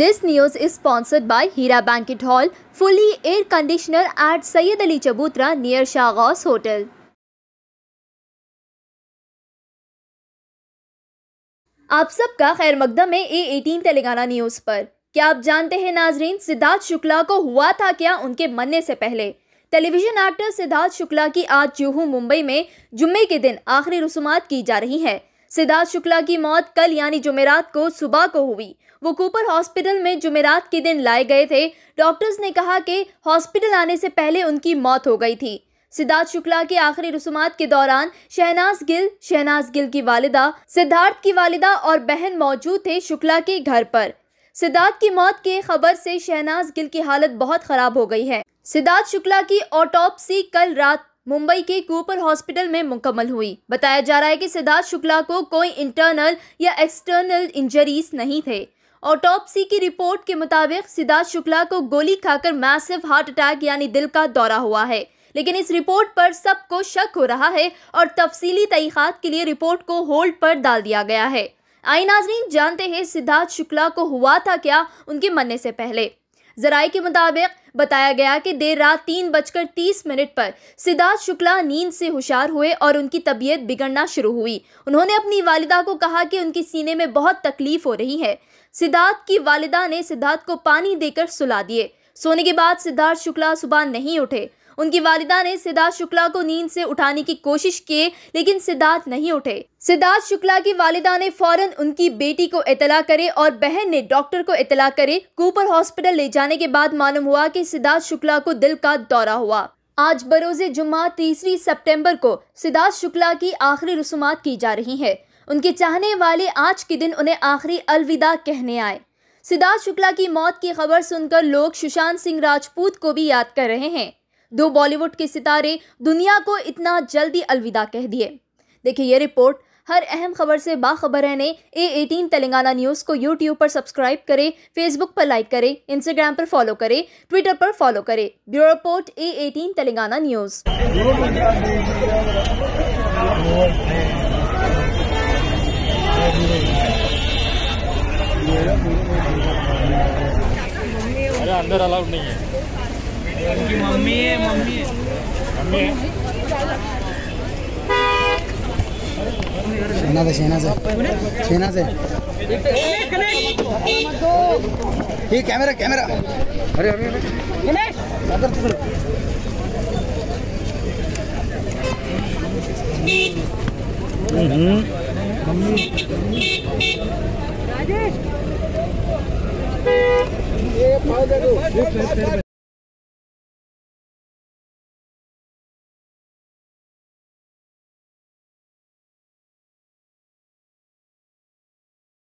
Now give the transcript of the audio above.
this news is sponsored by Heera Banquet hall fully air conditioner at Syed Ali Chabutra near Shah hotel आप सबका खैर मकदम है ए eighteen Telangana news पर क्या आप जानते हैं नाजरीन सिद्धार्थ शुक्ला को हुआ था क्या उनके मरने से पहले टेलीविजन एक्टर सिद्धार्थ शुक्ला की आज जूहू मुंबई में जुम्मे के दिन आखिरी रसूमात की जा रही है सिद्धार्थ शुक्ला की मौत कल यानी जुमेरात को सुबह को हुई वो कूपर हॉस्पिटल में जुमेरात के दिन लाए गए थे डॉक्टर्स ने कहा कि हॉस्पिटल आने से पहले उनकी मौत हो गई थी सिद्धार्थ शुक्ला के आखिरी रसूमात के दौरान शहनाज गिल शहनाज गिल की वालिदा सिद्धार्थ की वालिदा और बहन मौजूद थे शुक्ला के घर पर सिद्धार्थ की मौत के खबर से शहनाज गिल की हालत बहुत खराब हो गई है सिद्धार्थ शुक्ला की ऑटोपसी कल रात मुंबई के कूपर हॉस्पिटल में मुकम्मल हुई बताया जा रहा है कि सिद्धार्थ शुक्ला को कोई इंटरनल या एक्सटर्नल इंजरीज नहीं थे ऑटोपसी की रिपोर्ट के मुताबिक सिद्धार्थ शुक्ला को गोली खाकर मैसिव हार्ट अटैक यानी दिल का दौरा हुआ है लेकिन इस रिपोर्ट पर सबको शक हो रहा है और तफसीली तहकीक़ात के लिए रिपोर्ट को होल्ड पर डाल दिया गया है आई नाजरीन जानते हैं सिद्धार्थ शुक्ला को हुआ था क्या उनके मरने से पहले जराये के मुताबिक बताया गया कि देर रात तीन बजकर तीस मिनट पर सिद्धार्थ शुक्ला नींद से होशियार हुए और उनकी तबीयत बिगड़ना शुरू हुई उन्होंने अपनी वालिदा को कहा कि उनकी सीने में बहुत तकलीफ हो रही है सिद्धार्थ की वालिदा ने सिद्धार्थ को पानी देकर सुला दिए सोने के बाद सिद्धार्थ शुक्ला सुबह नहीं उठे उनकी वालिदा ने सिद्धार्थ शुक्ला को नींद से उठाने की कोशिश की लेकिन सिद्धार्थ नहीं उठे सिद्धार्थ शुक्ला की वालिदा ने फौरन उनकी बेटी को इतला करे और बहन ने डॉक्टर को इतला करे कूपर हॉस्पिटल ले जाने के बाद मालूम हुआ कि सिद्धार्थ शुक्ला को दिल का दौरा हुआ आज बरोज़ जुम्मा तीसरी सितंबर को सिद्धार्थ शुक्ला की आखिरी रसूमात की जा रही है उनके चाहने वाले आज के दिन उन्हें आखिरी अलविदा कहने आए सिद्धार्थ शुक्ला की मौत की खबर सुनकर लोग सुशांत सिंह राजपूत को भी याद कर रहे हैं दो बॉलीवुड के सितारे दुनिया को इतना जल्दी अलविदा कह दिए देखिए ये रिपोर्ट हर अहम खबर से बाखबर रहने ए एटीन तेलंगाना न्यूज़ को यूट्यूब पर सब्सक्राइब करें फेसबुक पर लाइक करें इंस्टाग्राम पर फॉलो करें ट्विटर पर फॉलो करें bureau report A eighteen Telangana news अंदर अलाउड नहीं है उनकी मम्मी है मम्मी है मम्मी है सेना से सेना से सेना से ये कैमरा कैमरा अरे अरे राजेश ये पाव दे दो